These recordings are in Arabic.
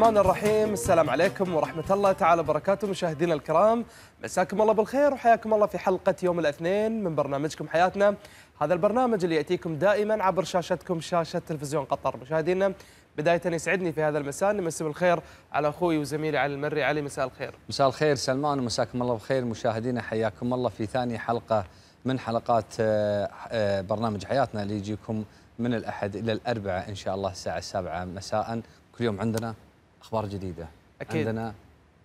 الرحمن الرحيم السلام عليكم ورحمة الله تعالى وبركاته مشاهدينا الكرام مساكم الله بالخير وحياكم الله في حلقة يوم الاثنين من برنامجكم حياتنا هذا البرنامج اللي يأتيكم دائما عبر شاشتكم شاشة تلفزيون قطر مشاهدينا بداية يسعدني في هذا المساء نمسي بالخير على أخوي وزميلي علي المري علي مساء الخير مساء الخير سلمان ومساكم الله بخير مشاهدينا حياكم الله في ثاني حلقة من حلقات آه، آه، برنامج حياتنا اللي يجيكم من الأحد إلى الأربعاء إن شاء الله الساعة السابعة مساء كل يوم عندنا اخبار جديده أكيد. عندنا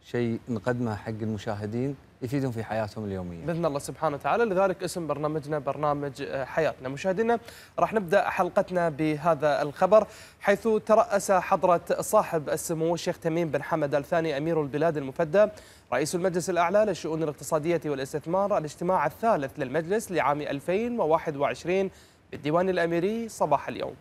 شيء نقدمه حق المشاهدين يفيدهم في حياتهم اليوميه. باذن الله سبحانه وتعالى لذلك اسم برنامجنا برنامج آه، حياتنا. مشاهدينا راح نبدا حلقتنا بهذا الخبر حيث ترأس حضره صاحب السمو الشيخ تميم بن حمد الثاني امير البلاد المفدى رئيس المجلس الاعلى للشؤون الاقتصاديه والاستثمار الاجتماع الثالث للمجلس لعام 2021 بالديوان الاميري صباح اليوم.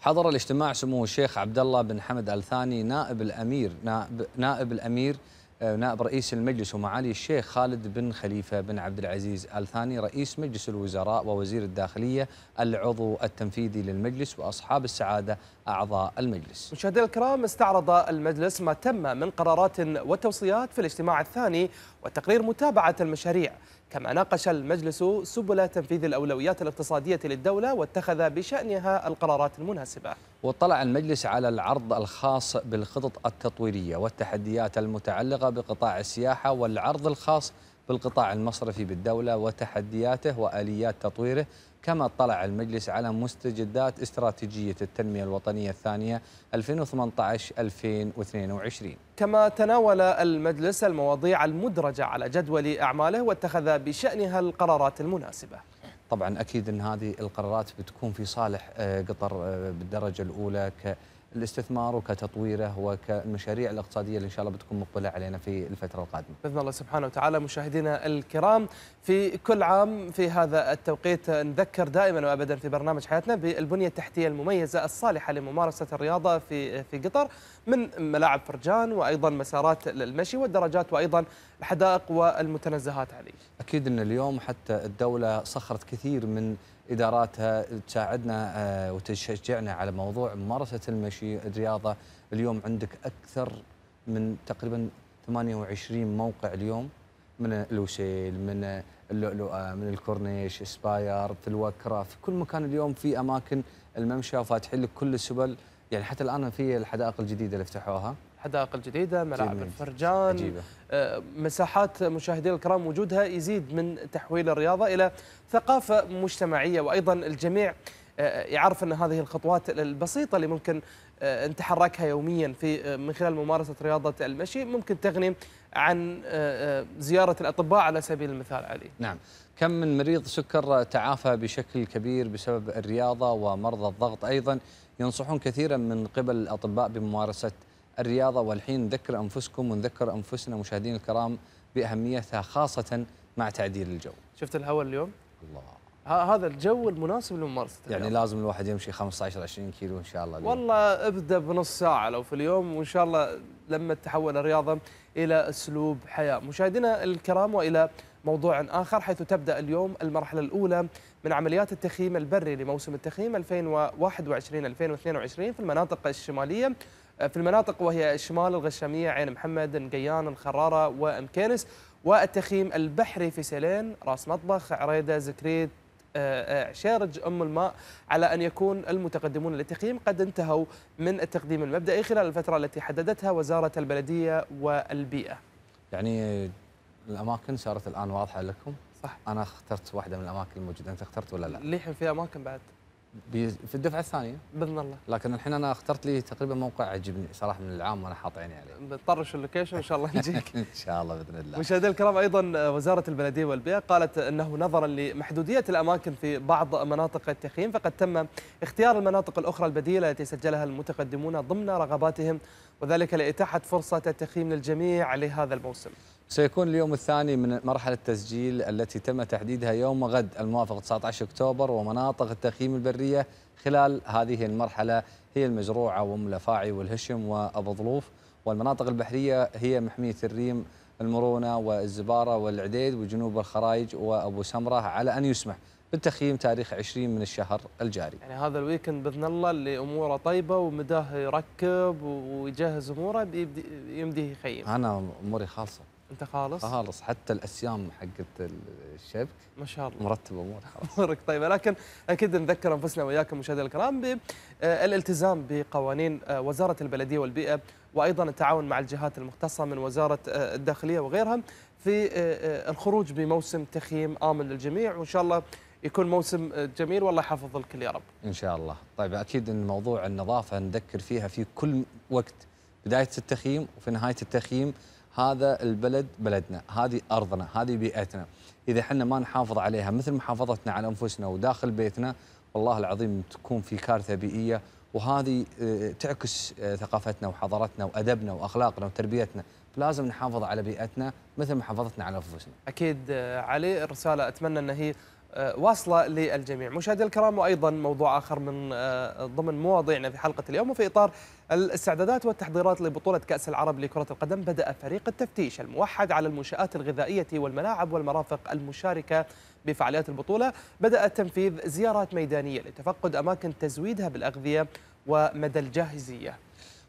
حضر الاجتماع سمو الشيخ عبد الله بن حمد ال ثاني نائب الامير نائب, نائب الامير آه، نائب رئيس المجلس ومعالي الشيخ خالد بن خليفة بن عبد العزيز آل ثاني رئيس مجلس الوزراء ووزير الداخلية العضو التنفيذي للمجلس وأصحاب السعادة أعضاء المجلس مشاهدينا الكرام استعرض المجلس ما تم من قرارات وتوصيات في الاجتماع الثاني وتقرير متابعة المشاريع كما ناقش المجلس سبل تنفيذ الأولويات الاقتصادية للدولة واتخذ بشأنها القرارات المناسبة واطلع المجلس على العرض الخاص بالخطط التطويرية والتحديات المتعلقة بقطاع السياحة والعرض الخاص بالقطاع المصرفي بالدولة وتحدياته وآليات تطويره كما اطلع المجلس على مستجدات استراتيجية التنمية الوطنية الثانية 2018-2022 كما تناول المجلس المواضيع المدرجة على جدول أعماله واتخذ بشأنها القرارات المناسبة طبعا أكيد أن هذه القرارات بتكون في صالح آه، قطر آه، بالدرجة الأولى ك الاستثمار وكتطويره وكالمشاريع الاقتصاديه اللي ان شاء الله بتكون مقبله علينا في الفتره القادمه. باذن الله سبحانه وتعالى مشاهدينا الكرام في كل عام في هذا التوقيت نذكر دائما وابدا في برنامج حياتنا بالبنيه التحتيه المميزه الصالحه لممارسه الرياضه في في قطر من ملاعب فرجان وايضا مسارات المشي والدرجات وايضا الحدائق والمتنزهات عليه. اكيد ان اليوم حتى الدوله صخرت كثير من اداراتها تساعدنا آه، وتشجعنا على موضوع ممارسه المشي الرياضه اليوم عندك اكثر من تقريبا 28 موقع اليوم من الوسيل من اللؤلؤه من الكورنيش سباير في الوكره في كل مكان اليوم في اماكن الممشى وفاتحين لك كل السبل يعني حتى الان في الحدائق الجديده اللي فتحوها الحدائق الجديده ملاعب الفرجان عجيبة. آه، مساحات مشاهدينا الكرام وجودها يزيد من تحويل الرياضه الى ثقافه مجتمعيه وايضا الجميع آه، آه، يعرف ان هذه الخطوات البسيطه اللي ممكن نتحركها يوميا في من خلال ممارسه رياضه المشي ممكن تغني عن زياره الاطباء على سبيل المثال علي. نعم، كم من مريض سكر تعافى بشكل كبير بسبب الرياضه ومرضى الضغط ايضا ينصحون كثيرا من قبل الاطباء بممارسه الرياضة والحين نذكر أنفسكم ونذكر أنفسنا مشاهدين الكرام بأهميتها خاصة مع تعديل الجو شفت الهواء اليوم؟ الله هذا الجو المناسب لممارسة يعني لازم الواحد يمشي 15 20 كيلو ان شاء الله اليوم. والله ابدا بنص ساعه لو في اليوم وان شاء الله لما تتحول الرياضه الى اسلوب حياه مشاهدينا الكرام والى موضوع آخر حيث تبدأ اليوم المرحلة الأولى من عمليات التخييم البري لموسم التخييم 2021-2022 في المناطق الشمالية في المناطق وهي شمال الغشامية عين محمد نقيان الخرارة ومكينس والتخييم البحري في سيلين راس مطبخ عريدة زكريت آه، آه، شارج أم الماء على أن يكون المتقدمون للتقييم قد انتهوا من التقديم المبدئي خلال الفترة التي حددتها وزارة البلدية والبيئة يعني الأماكن صارت الآن واضحة لكم؟ صح أنا اخترت واحدة من الأماكن الموجودة أنت اخترت ولا لا؟ ليحن في أماكن بعد في الدفعه الثانيه باذن الله لكن الحين انا اخترت لي تقريبا موقع عجبني صراحه من العام وانا حاط عيني عليه بتطرش اللوكيشن ان شاء الله نجيك ان شاء الله باذن الله مشاهدينا الكرام ايضا وزاره البلديه والبيئه قالت انه نظرا لمحدوديه الاماكن في بعض مناطق التخييم فقد تم اختيار المناطق الاخرى البديله التي سجلها المتقدمون ضمن رغباتهم وذلك لاتاحه فرصه التخييم للجميع لهذا الموسم سيكون اليوم الثاني من مرحلة تسجيل التي تم تحديدها يوم غد الموافق 19 أكتوبر ومناطق التخييم البرية خلال هذه المرحلة هي المجروعة وملفاعي والهشم وأبو ظلوف والمناطق البحرية هي محمية الريم المرونة والزبارة والعديد وجنوب الخرايج وأبو سمرة على أن يسمح بالتخييم تاريخ 20 من الشهر الجاري يعني هذا الويكند باذن الله اللي اموره طيبه ومداه يركب ويجهز اموره يمديه يخيم انا اموري خالصه انت خالص؟ خالص حتى الاسيام حقت الشبك ما شاء الله مرتب امور خلاص امورك طيبه لكن اكيد نذكر انفسنا واياكم مشاهدينا الكرام بالالتزام آه، بقوانين آه، وزاره البلديه والبيئه وايضا التعاون مع الجهات المختصه من وزاره آه، الداخليه وغيرها في الخروج بموسم تخييم امن للجميع وان شاء الله يكون موسم جميل والله يحفظ الكل يا رب. ان شاء الله، طيب اكيد ان موضوع النظافه نذكر فيها في كل وقت بدايه التخييم وفي نهايه التخييم هذا البلد بلدنا هذه أرضنا هذه بيئتنا إذا حنا ما نحافظ عليها مثل محافظتنا على أنفسنا وداخل بيتنا والله العظيم تكون في كارثة بيئية وهذه آه، تعكس آه، ثقافتنا وحضارتنا وأدبنا وأخلاقنا وتربيتنا لازم نحافظ على بيئتنا مثل محافظتنا على أنفسنا أكيد آه، على انفسنا. اكيد علي الرساله اتمنى ان هي آه، واصلة للجميع مشاهدي الكرام وأيضا موضوع آخر من آه، ضمن مواضيعنا في حلقة اليوم وفي إطار الاستعدادات والتحضيرات لبطولة كأس العرب لكرة القدم بدأ فريق التفتيش الموحد على المنشآت الغذائية والملاعب والمرافق المشاركة بفعاليات البطولة بدأ تنفيذ زيارات ميدانية لتفقد أماكن تزويدها بالأغذية ومدى الجاهزية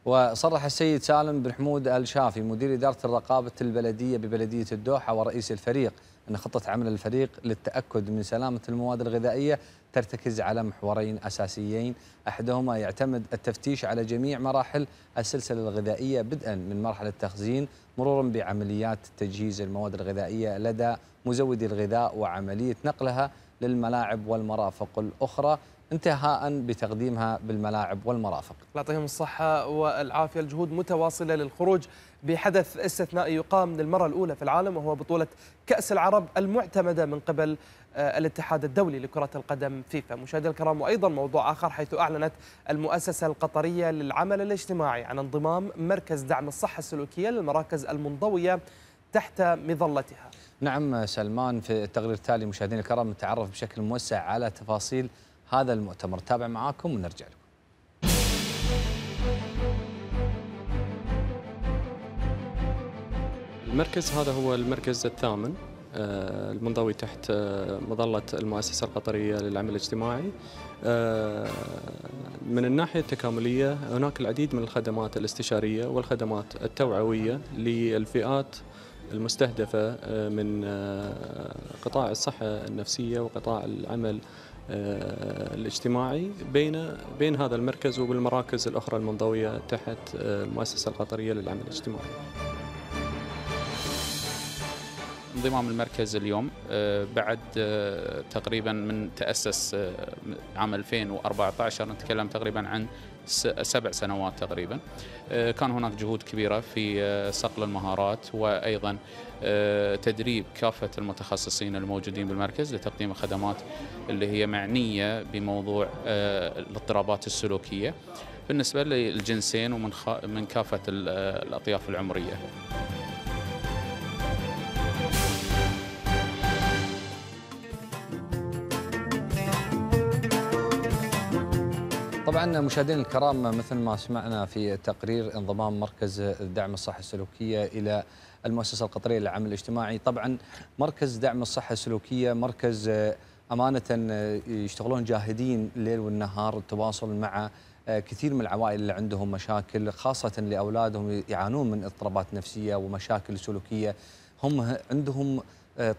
وصرح السيد سالم بن حمود الشافي مدير إدارة الرقابة البلدية ببلدية الدوحة ورئيس الفريق أن خطة عمل الفريق للتأكد من سلامة المواد الغذائية ترتكز على محورين أساسيين أحدهما يعتمد التفتيش على جميع مراحل السلسلة الغذائية بدءا من مرحلة التخزين مرورا بعمليات تجهيز المواد الغذائية لدى مزودي الغذاء وعملية نقلها للملاعب والمرافق الأخرى انتهاء بتقديمها بالملاعب والمرافق يعطيهم الصحة والعافية الجهود متواصلة للخروج بحدث استثنائي يقام للمرة الأولى في العالم وهو بطولة كأس العرب المعتمدة من قبل آه، الاتحاد الدولي لكرة القدم فيفا مشاهدي الكرام وأيضا موضوع آخر حيث أعلنت المؤسسة القطرية للعمل الاجتماعي عن انضمام مركز دعم الصحة السلوكية للمراكز المنضوية تحت مظلتها نعم سلمان في التقرير التالي مشاهدينا الكرام نتعرف بشكل موسع على تفاصيل هذا المؤتمر تابع معاكم ونرجع لكم المركز هذا هو المركز الثامن آه، المنضوي تحت آه، مظلة المؤسسة القطرية للعمل الاجتماعي آه، من الناحية التكاملية هناك العديد من الخدمات الاستشارية والخدمات التوعوية للفئات المستهدفة من قطاع الصحة النفسية وقطاع العمل آه، الاجتماعي بين بين هذا المركز وبالمراكز الاخرى المنضويه تحت آه، المؤسسه القطريه للعمل الاجتماعي. انضمام المركز اليوم آه، بعد تقريبا من تاسس عام 2014 نتكلم تقريبا عن سبع سنوات تقريبا كان هناك جهود كبيره في صقل المهارات وايضا آه، تدريب كافة المتخصصين الموجودين بالمركز لتقديم الخدمات اللي هي معنية بموضوع آه، الاضطرابات السلوكية بالنسبة للجنسين ومن من كافة آه، الأطياف العمرية طبعا مشاهدينا الكرام مثل ما سمعنا في تقرير انضمام مركز الدعم الصحي السلوكيه الى المؤسسه القطريه للعمل الاجتماعي طبعا مركز دعم الصحه السلوكيه مركز آه، امانه آه، يشتغلون جاهدين الليل والنهار التواصل مع آه، كثير من العوائل اللي عندهم مشاكل خاصه لاولادهم يعانون من اضطرابات نفسيه ومشاكل سلوكيه هم عندهم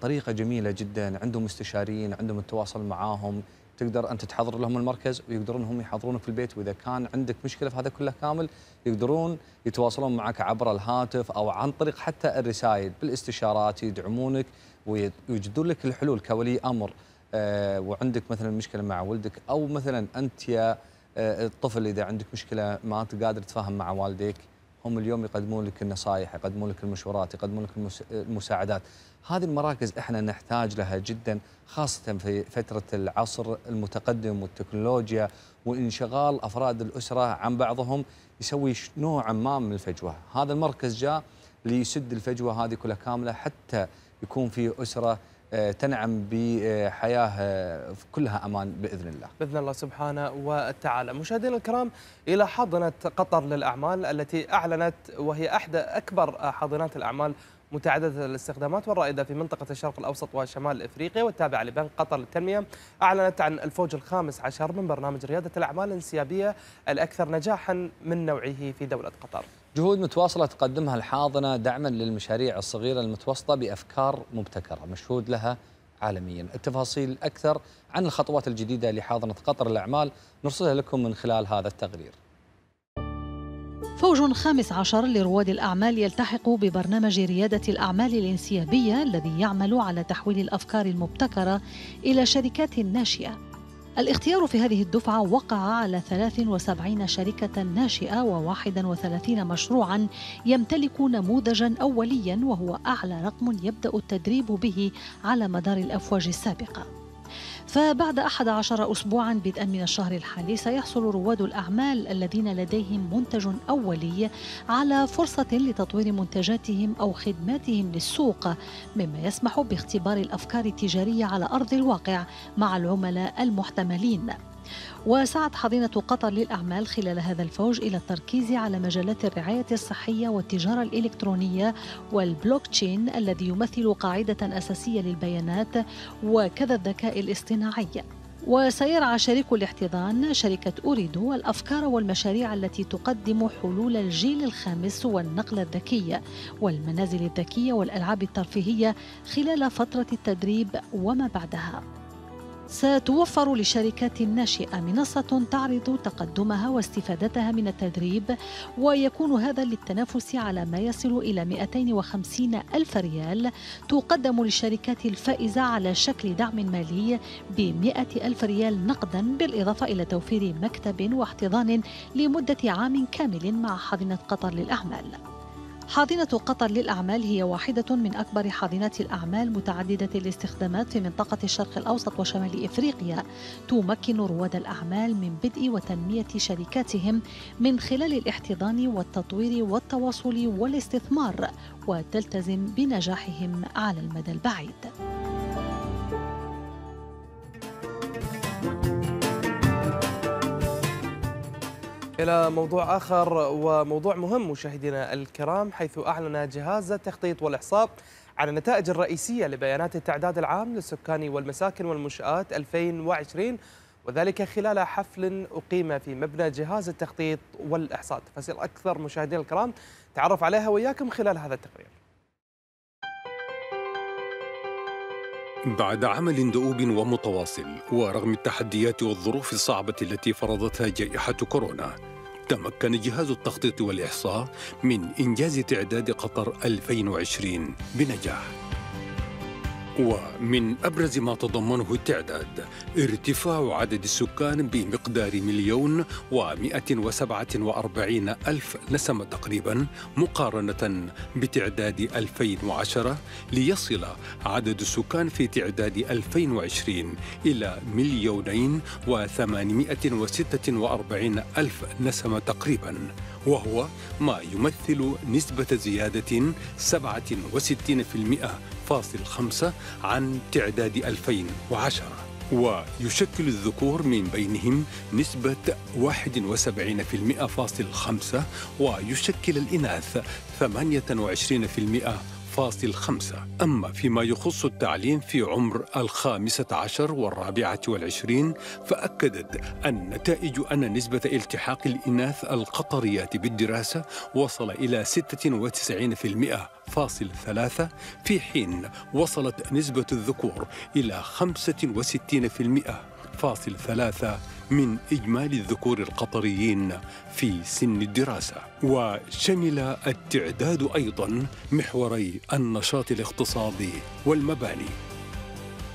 طريقه جميله جدا عندهم مستشارين عندهم التواصل معاهم تقدر انت تحضر لهم المركز ويقدرون هم يحضرونك في البيت واذا كان عندك مشكله في هذا كله كامل يقدرون يتواصلون معك عبر الهاتف او عن طريق حتى الرسائل بالاستشارات يدعمونك ويوجدون لك الحلول كولي امر آه، وعندك مثلا مشكله مع ولدك او مثلا انت يا آه، الطفل اذا عندك مشكله ما انت قادر تتفاهم مع والديك هم اليوم يقدمون لك النصائح يقدمون لك المشورات يقدمون لك المساعدات هذه المراكز احنا نحتاج لها جدا خاصه في فتره العصر المتقدم والتكنولوجيا وانشغال افراد الاسره عن بعضهم يسوي نوع ما من الفجوه، هذا المركز جاء ليسد الفجوه هذه كلها كامله حتى يكون في اسره آه، تنعم بحياة آه، كلها أمان بإذن الله بإذن الله سبحانه وتعالى مشاهدينا الكرام إلى حاضنة قطر للأعمال التي أعلنت وهي أحدى أكبر حاضنات الأعمال متعددة الاستخدامات والرائدة في منطقة الشرق الأوسط وشمال إفريقيا والتابعة لبنك قطر للتنمية أعلنت عن الفوج الخامس عشر من برنامج ريادة الأعمال الانسيابية الأكثر نجاحا من نوعه في دولة قطر جهود متواصلة تقدمها الحاضنة دعما للمشاريع الصغيرة المتوسطة بأفكار مبتكرة مشهود لها عالميا التفاصيل أكثر عن الخطوات الجديدة لحاضنة قطر الأعمال نرسلها لكم من خلال هذا التقرير فوج خامس عشر لرواد الأعمال يلتحق ببرنامج ريادة الأعمال الانسيابية الذي يعمل على تحويل الأفكار المبتكرة إلى شركات ناشئة الاختيار في هذه الدفعة وقع على 73 شركة ناشئة و31 مشروعا يمتلك نموذجا أوليا وهو أعلى رقم يبدأ التدريب به على مدار الأفواج السابقة فبعد 11 أسبوعا بدءا من الشهر الحالي سيحصل رواد الأعمال الذين لديهم منتج أولي على فرصة لتطوير منتجاتهم أو خدماتهم للسوق مما يسمح باختبار الأفكار التجارية على أرض الواقع مع العملاء المحتملين وسعت حضينة قطر للأعمال خلال هذا الفوج إلى التركيز على مجالات الرعاية الصحية والتجارة الإلكترونية والبلوك تشين الذي يمثل قاعدة أساسية للبيانات وكذا الذكاء الاصطناعي وسيرعى شريك الاحتضان شركة أوريدو الأفكار والمشاريع التي تقدم حلول الجيل الخامس والنقل الذكية والمنازل الذكية والألعاب الترفيهية خلال فترة التدريب وما بعدها ستوفر للشركات الناشئة منصة تعرض تقدمها واستفادتها من التدريب ويكون هذا للتنافس على ما يصل إلى 250 ألف ريال تقدم للشركات الفائزة على شكل دعم مالي ب 100 ألف ريال نقدا بالإضافة إلى توفير مكتب واحتضان لمدة عام كامل مع حاضنة قطر للأعمال حاضنة قطر للأعمال هي واحدة من أكبر حاضنات الأعمال متعددة الاستخدامات في منطقة الشرق الأوسط وشمال إفريقيا تمكن رواد الأعمال من بدء وتنمية شركاتهم من خلال الاحتضان والتطوير والتواصل والاستثمار وتلتزم بنجاحهم على المدى البعيد إلى موضوع آخر وموضوع مهم مشاهدينا الكرام حيث أعلن جهاز التخطيط والإحصاء عن النتائج الرئيسية لبيانات التعداد العام للسكان والمساكن والمنشآت 2020 وذلك خلال حفل أقيم في مبنى جهاز التخطيط والإحصاء تفاصيل أكثر مشاهدينا الكرام تعرف عليها وإياكم خلال هذا التقرير بعد عمل دؤوب ومتواصل ورغم التحديات والظروف الصعبة التي فرضتها جائحة كورونا تمكن جهاز التخطيط والإحصاء من إنجاز تعداد قطر 2020 بنجاح ومن أبرز ما تضمنه التعداد ارتفاع عدد السكان بمقدار مليون ومئة وسبعة وأربعين ألف نسمة تقريبا مقارنة بتعداد 2010 ليصل عدد السكان في تعداد 2020 إلى مليونين وثمانمائة وستة وأربعين ألف نسمة تقريبا وهو ما يمثل نسبة زيادة 67% 0.5 عن تعداد 2010 ويشكل الذكور من بينهم نسبة 71.5 ويشكل الإناث 28% خمسة أما فيما يخص التعليم في عمر الخامسة عشر والرابعة والعشرين فأكدت النتائج أن نسبة التحاق الإناث القطريات بالدراسة وصل إلى 96% فاصل ثلاثة في حين وصلت نسبة الذكور إلى 65% فاصل ثلاثة من إجمالي الذكور القطريين في سن الدراسة وشمل التعداد أيضا محوري النشاط الاقتصادي والمباني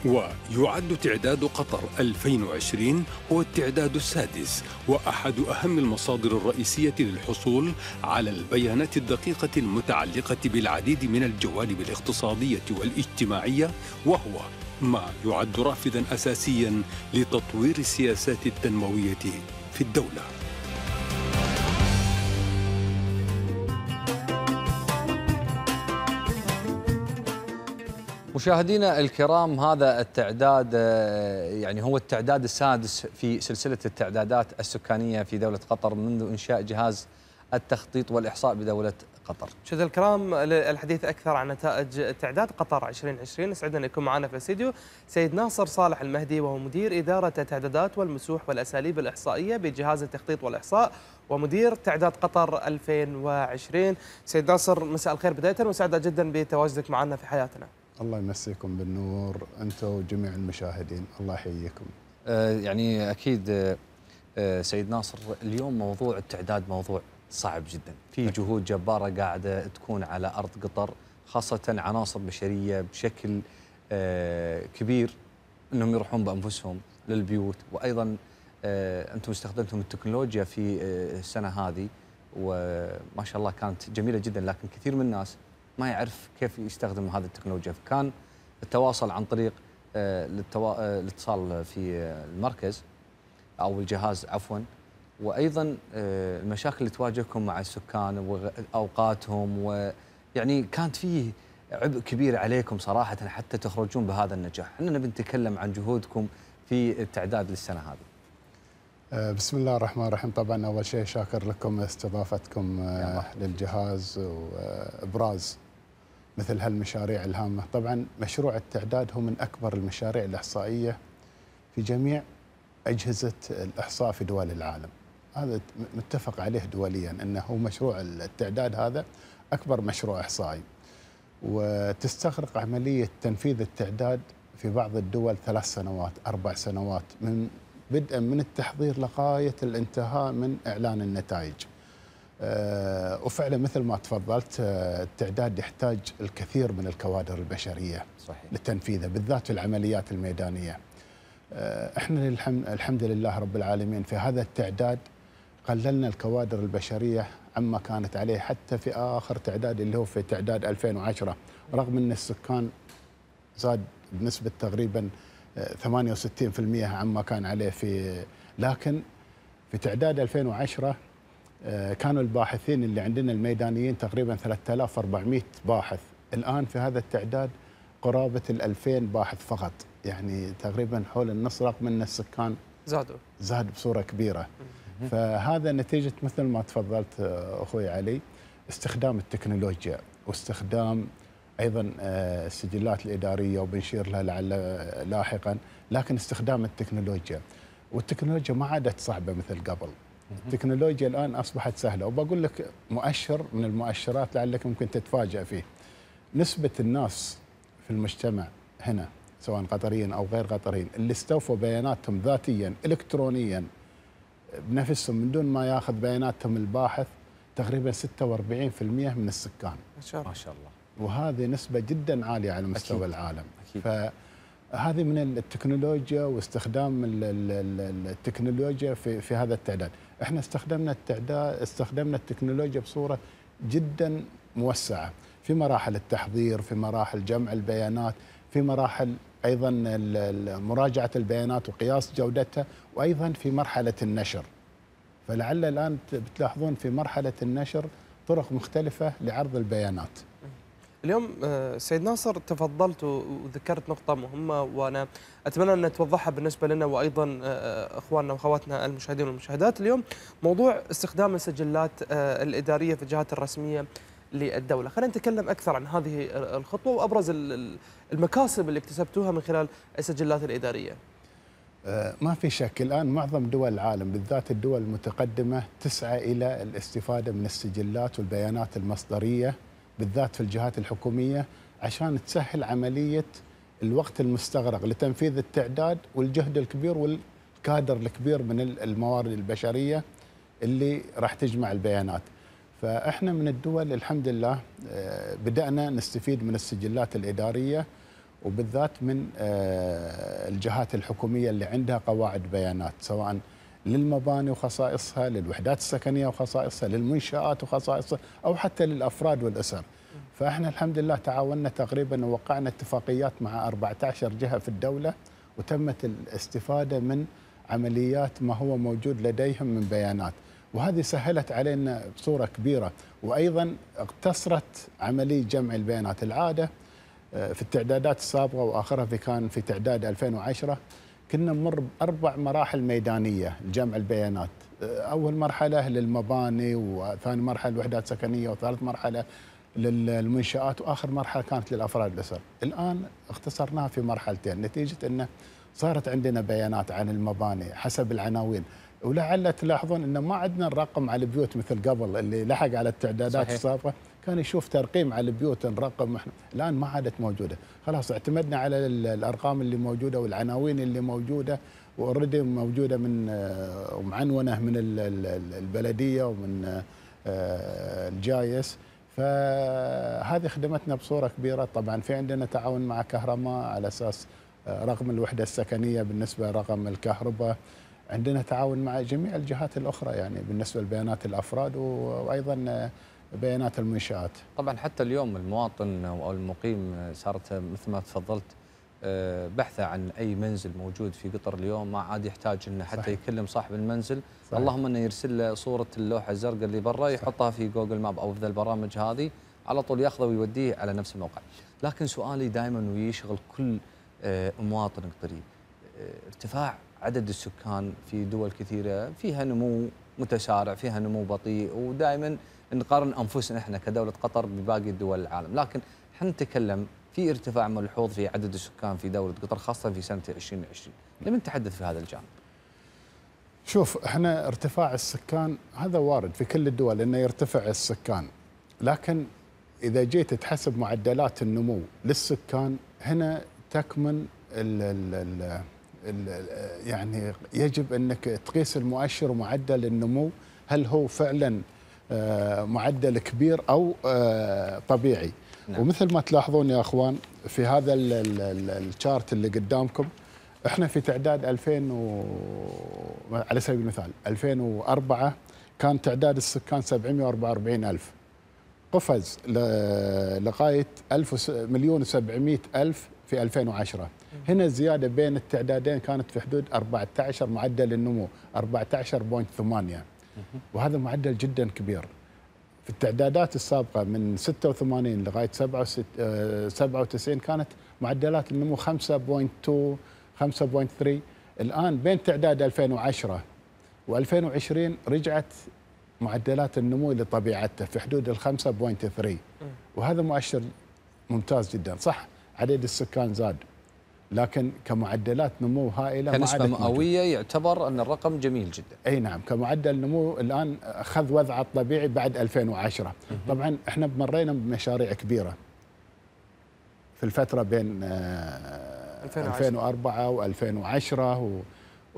ويعد تعداد قطر 2020 هو التعداد السادس وأحد أهم المصادر الرئيسية للحصول على البيانات الدقيقة المتعلقة بالعديد من الجوانب الاقتصادية والاجتماعية وهو ما يعد رافدا أساسيا لتطوير السياسات التنموية في الدولة مشاهدينا الكرام هذا التعداد آه، يعني هو التعداد السادس في سلسله التعدادات السكانيه في دوله قطر منذ انشاء جهاز التخطيط والاحصاء بدوله قطر شد الكرام للحديث أكثر عن نتائج تعداد قطر 2020 يسعدنا أن يكون معنا في الاستديو سيد ناصر صالح المهدي وهو مدير إدارة التعدادات والمسوح والأساليب الإحصائية بجهاز التخطيط والإحصاء ومدير تعداد قطر 2020 سيد ناصر مساء الخير بداية وسعداء جدا بتواجدك معنا في حياتنا الله يمسيكم بالنور أنت وجميع المشاهدين الله يحييكم آه، يعني أكيد آه، آه، سيد ناصر اليوم موضوع التعداد موضوع صعب جدا في طيب. جهود جبارة قاعدة تكون على أرض قطر خاصة عناصر بشرية بشكل آه، كبير أنهم يروحون بأنفسهم للبيوت وأيضا آه، أنتم استخدمتم التكنولوجيا في آه، السنة هذه وما شاء الله كانت جميلة جدا لكن كثير من الناس ما يعرف كيف يستخدم هذه التكنولوجيا فكان التواصل عن طريق الاتصال في المركز أو الجهاز عفواً وايضا آه، المشاكل اللي تواجهكم مع السكان واوقاتهم ويعني كانت فيه عبء كبير عليكم صراحه حتى تخرجون بهذا النجاح، احنا نبي نتكلم عن جهودكم في التعداد للسنه هذه. آه، بسم الله الرحمن الرحيم، طبعا اول شيء شاكر لكم استضافتكم آه، للجهاز وابراز مثل هالمشاريع الهامه، طبعا مشروع التعداد هو من اكبر المشاريع الاحصائيه في جميع اجهزه الاحصاء في دول العالم. هذا متفق عليه دوليا انه مشروع التعداد هذا اكبر مشروع احصائي وتستغرق عمليه تنفيذ التعداد في بعض الدول ثلاث سنوات اربع سنوات من بدءا من التحضير لغايه الانتهاء من اعلان النتائج. آه، وفعلا مثل ما تفضلت آه، التعداد يحتاج الكثير من الكوادر البشريه صحيح. لتنفيذه بالذات في العمليات الميدانيه. آه، احنا الحمد لله رب العالمين في هذا التعداد قللنا الكوادر البشريه عما كانت عليه حتى في اخر تعداد اللي هو في تعداد 2010 رغم ان السكان زاد بنسبه تقريبا 68% آه، عما كان عليه في لكن في تعداد 2010 آه، كانوا الباحثين اللي عندنا الميدانيين تقريبا 3400 باحث الان في هذا التعداد قرابه ال 2000 باحث فقط يعني تقريبا حول النص رغم ان السكان زادوا زاد بصوره كبيره فهذا نتيجه مثل ما تفضلت آه، اخوي علي استخدام التكنولوجيا واستخدام ايضا آه، السجلات الاداريه وبنشير لها لعل آه، لاحقا لكن استخدام التكنولوجيا والتكنولوجيا ما عادت صعبه مثل قبل التكنولوجيا الان اصبحت سهله وبقول لك مؤشر من المؤشرات لعلك ممكن تتفاجئ فيه نسبه الناس في المجتمع هنا سواء قطريين او غير قطريين اللي استوفوا بياناتهم ذاتيا الكترونيا بنفسهم من دون ما ياخذ بياناتهم الباحث تقريبا 46% من السكان ما شاء الله وهذه نسبة جدا عالية على مستوى أكيد. العالم أكيد. فهذه من التكنولوجيا واستخدام التكنولوجيا في, في هذا التعداد احنا استخدمنا التعداد استخدمنا التكنولوجيا بصورة جدا موسعة في مراحل التحضير في مراحل جمع البيانات في مراحل ايضا مراجعه البيانات وقياس جودتها وايضا في مرحله النشر فلعل الان بتلاحظون في مرحله النشر طرق مختلفه لعرض البيانات اليوم آه، سيد ناصر تفضلت وذكرت نقطة مهمة وأنا أتمنى أن توضحها بالنسبة لنا وأيضا آه، آه، أخواننا وأخواتنا المشاهدين والمشاهدات اليوم موضوع استخدام السجلات الإدارية في الجهات الرسمية للدولة خلينا نتكلم أكثر عن هذه الخطوة وأبرز المكاسب اللي اكتسبتوها من خلال السجلات الإدارية أه، ما في شك الآن معظم دول العالم بالذات الدول المتقدمة تسعى إلى الاستفادة من السجلات والبيانات المصدرية بالذات في الجهات الحكومية عشان تسهل عملية الوقت المستغرق لتنفيذ التعداد والجهد الكبير والكادر الكبير من الموارد البشرية اللي راح تجمع البيانات فاحنا من الدول الحمد لله آه، بدانا نستفيد من السجلات الاداريه وبالذات من آه، الجهات الحكوميه اللي عندها قواعد بيانات سواء للمباني وخصائصها للوحدات السكنيه وخصائصها للمنشات وخصائصها او حتى للافراد والاسر فاحنا الحمد لله تعاوننا تقريبا ووقعنا اتفاقيات مع 14 جهه في الدوله وتمت الاستفاده من عمليات ما هو موجود لديهم من بيانات وهذه سهلت علينا بصورة كبيرة وأيضا اقتصرت عملية جمع البيانات العادة آه، في التعدادات السابقة وآخرها في كان في تعداد 2010 كنا نمر بأربع مراحل ميدانية لجمع البيانات آه، أول مرحلة للمباني وثاني مرحلة للوحدات سكنية وثالث مرحلة للمنشآت وآخر مرحلة كانت للأفراد الأسر الآن اختصرناها في مرحلتين نتيجة أنه صارت عندنا بيانات عن المباني حسب العناوين ولعل تلاحظون ان ما عندنا الرقم على البيوت مثل قبل اللي لحق على التعدادات السابقه كان يشوف ترقيم على البيوت الرقم احنا الان ما عادت موجوده خلاص اعتمدنا على الارقام اللي موجوده والعناوين اللي موجوده واوريدي موجوده من آه، ومعنونه من البلديه ومن آه، الجايس فهذه خدمتنا بصوره كبيره طبعا في عندنا تعاون مع كهرماء على اساس آه، رقم الوحده السكنيه بالنسبه لرقم الكهرباء عندنا تعاون مع جميع الجهات الاخرى يعني بالنسبه لبيانات الافراد وايضا آه، بيانات المنشات. طبعا حتى اليوم المواطن او المقيم آه، صارت آه، مثل ما تفضلت بحثه عن اي منزل موجود في قطر اليوم ما عاد يحتاج انه حتى صحيح. يكلم صاحب المنزل صحيح. اللهم انه يرسل له صوره اللوحه الزرقاء اللي برا يحطها في جوجل ماب او في البرامج هذه على طول ياخذه ويوديه على نفس الموقع. لكن سؤالي دائما ويشغل كل مواطن قطري ارتفاع عدد السكان في دول كثيرة فيها نمو متسارع فيها نمو بطيء ودائما نقارن أنفسنا إحنا كدولة قطر بباقي دول العالم لكن احنا نتكلم في ارتفاع ملحوظ في عدد السكان في دولة قطر خاصة في سنة 2020 لم نتحدث في هذا الجانب شوف احنا ارتفاع السكان هذا وارد في كل الدول انه يرتفع السكان لكن اذا جيت تحسب معدلات النمو للسكان هنا تكمن ال ال ال يعني يجب انك تقيس المؤشر ومعدل النمو هل هو فعلا آه، معدل كبير او آه، طبيعي نعم. ومثل ما تلاحظون يا اخوان في هذا الشارت اللي قدامكم احنا في تعداد 2000 و... على سبيل المثال 2004 كان تعداد السكان 744 ألف قفز لغاية 1000 مليون و700 ألف في 2010 هنا الزياده بين التعدادين كانت في حدود 14 معدل النمو 14.8 وهذا معدل جدا كبير في التعدادات السابقه من 86 لغايه 97 آه، كانت معدلات النمو 5.2 5.3 الان بين تعداد 2010 و2020 رجعت معدلات النمو لطبيعتها في حدود ال 5.3 وهذا مؤشر ممتاز جدا صح عدد السكان زاد لكن كمعدلات نمو هائله كنسبه مئويه يعتبر ان الرقم جميل جدا. اي نعم كمعدل نمو الان اخذ وضعه الطبيعي بعد 2010 طبعا احنا مرينا بمشاريع كبيره في الفتره بين 2004 آه، و2010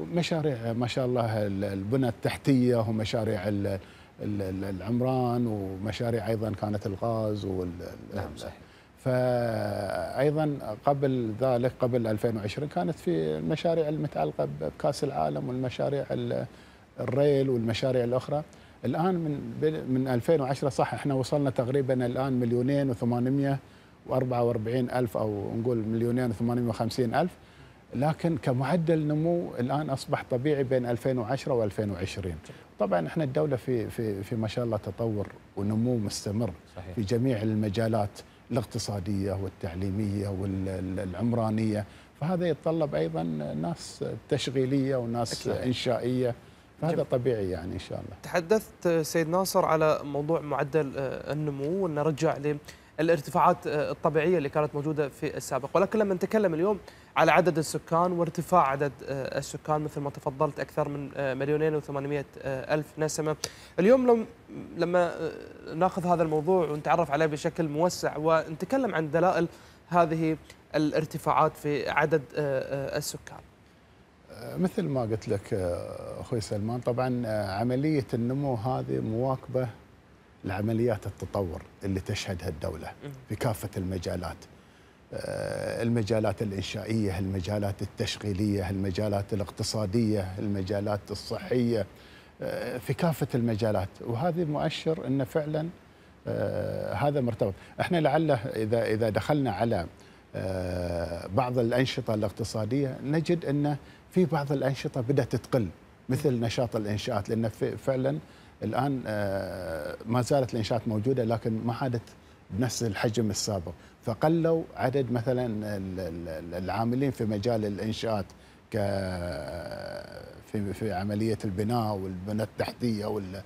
ومشاريع ما شاء الله البنى التحتيه ومشاريع العمران ومشاريع ايضا كانت الغاز وال نعم صحيح. فايضا قبل ذلك قبل 2020 كانت في المشاريع المتعلقه بكاس العالم والمشاريع الريل والمشاريع الاخرى الان من من 2010 صح احنا وصلنا تقريبا الان مليونين و800 الف أو نقول مليونين و850 ألف لكن كمعدل نمو الآن أصبح طبيعي بين 2010 و2020 طبعا احنا الدولة في, في, في ما شاء الله تطور ونمو مستمر صحيح. في جميع المجالات الاقتصاديه والتعليميه والعمرانيه فهذا يتطلب ايضا ناس تشغيليه وناس أكيد. انشائيه فهذا جميل. طبيعي يعني ان شاء الله. تحدثت سيد ناصر على موضوع معدل النمو وان رجع للارتفاعات الطبيعيه اللي كانت موجوده في السابق ولكن لما نتكلم اليوم على عدد السكان وارتفاع عدد آه، السكان مثل ما تفضلت أكثر من آه، مليونين و آه، ألف نسمة اليوم لما ناخذ هذا الموضوع ونتعرف عليه بشكل موسع ونتكلم عن دلائل هذه الارتفاعات في عدد السكان مثل ما قلت لك اخوي سلمان طبعا عمليه النمو هذه مواكبه لعمليات التطور اللي تشهدها الدوله في كافه المجالات آه، المجالات الإنشائية المجالات التشغيلية المجالات الاقتصادية المجالات الصحية آه، في كافة المجالات وهذا مؤشر أن فعلا آه، هذا مرتبط احنا لعله إذا, إذا دخلنا على بعض الأنشطة الاقتصادية نجد أن في بعض الأنشطة بدأت تقل مثل نشاط الإنشاءات لأن فعلا الآن ما زالت الإنشاءات موجودة لكن ما عادت بنفس الحجم السابق فقلوا عدد مثلا العاملين في مجال الانشاءات ك في في عمليه البناء والبنى التحتيه وال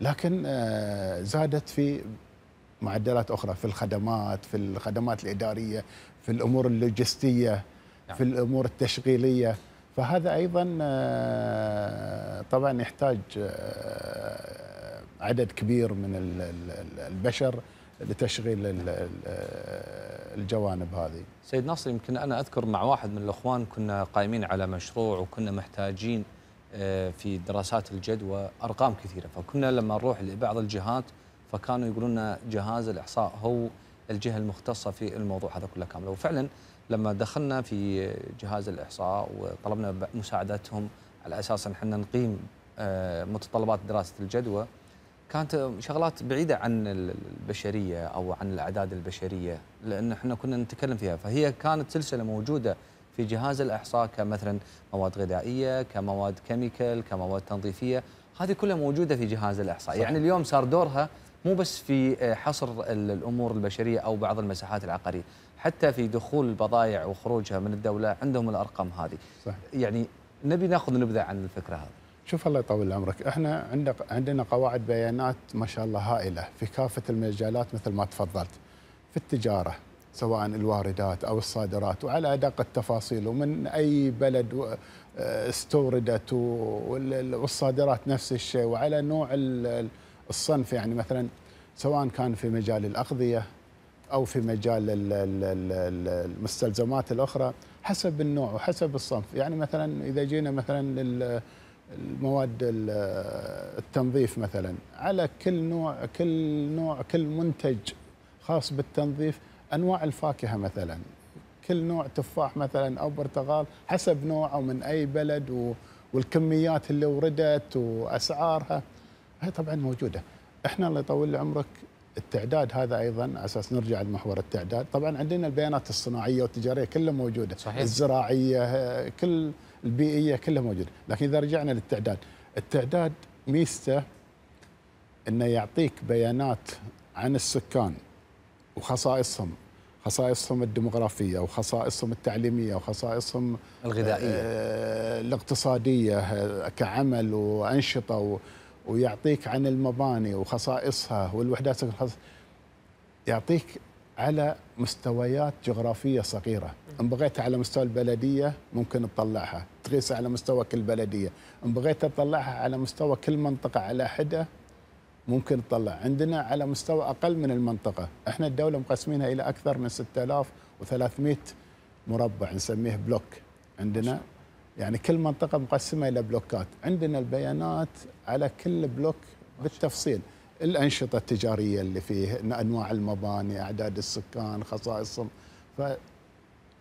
لكن آه، زادت في معدلات اخرى في الخدمات في الخدمات الاداريه في الامور اللوجستيه نعم. في الامور التشغيليه فهذا ايضا آه، طبعا يحتاج آه، عدد كبير من البشر لتشغيل الجوانب هذه. سيد ناصر يمكن انا اذكر مع واحد من الاخوان كنا قائمين على مشروع وكنا محتاجين آه، في دراسات الجدوى ارقام كثيره فكنا لما نروح لبعض الجهات فكانوا يقولون لنا جهاز الاحصاء هو الجهه المختصه في الموضوع هذا كله كامل وفعلا لما دخلنا في جهاز الاحصاء وطلبنا مساعدتهم على اساس ان احنا نقيم آه، متطلبات دراسه الجدوى كانت شغلات بعيده عن البشريه او عن الاعداد البشريه لان احنا كنا نتكلم فيها فهي كانت سلسله موجوده في جهاز الاحصاء كمثلا مواد غذائيه كمواد كيميكال كمواد تنظيفيه هذه كلها موجوده في جهاز الاحصاء صحيح. يعني اليوم صار دورها مو بس في آه، حصر الامور البشريه او بعض المساحات العقاريه حتى في دخول البضائع وخروجها من الدوله عندهم الارقام هذه صح. يعني نبي ناخذ نبذه عن الفكره هذه شوف الله يطول عمرك احنا عندنا قواعد بيانات ما شاء الله هائله في كافه المجالات مثل ما تفضلت في التجاره سواء الواردات او الصادرات وعلى ادق التفاصيل ومن اي بلد آه، استوردت والصادرات نفس الشيء وعلى نوع الصنف يعني مثلا سواء كان في مجال الاغذيه او في مجال المستلزمات الاخرى حسب النوع وحسب الصنف يعني مثلا اذا جينا مثلا لل المواد التنظيف مثلا على كل نوع كل نوع كل منتج خاص بالتنظيف انواع الفاكهه مثلا كل نوع تفاح مثلا او برتقال حسب نوعه من اي بلد والكميات اللي وردت واسعارها هي طبعا موجوده احنا الله يطول عمرك التعداد هذا ايضا على اساس نرجع لمحور التعداد طبعا عندنا البيانات الصناعيه والتجاريه كلها موجوده صحيح. الزراعيه كل البيئيه كلها موجوده، لكن اذا رجعنا للتعداد، التعداد ميزته انه يعطيك بيانات عن السكان وخصائصهم خصائصهم الديموغرافيه وخصائصهم التعليميه وخصائصهم الغذائيه آه الاقتصاديه آه، كعمل وانشطه و ويعطيك عن المباني وخصائصها والوحدات يعطيك على مستويات جغرافيه صغيره ان بغيتها على مستوى البلديه ممكن تطلعها تقيسها على مستوى كل بلديه ان بغيت اطلعها على مستوى كل منطقه على حده ممكن تطلع عندنا على مستوى اقل من المنطقه احنا الدوله مقسمينها الى اكثر من 6300 مربع نسميه بلوك عندنا يعني كل منطقه مقسمه الى بلوكات عندنا البيانات على كل بلوك بالتفصيل الانشطه التجاريه اللي فيه انواع المباني اعداد السكان خصائصهم ف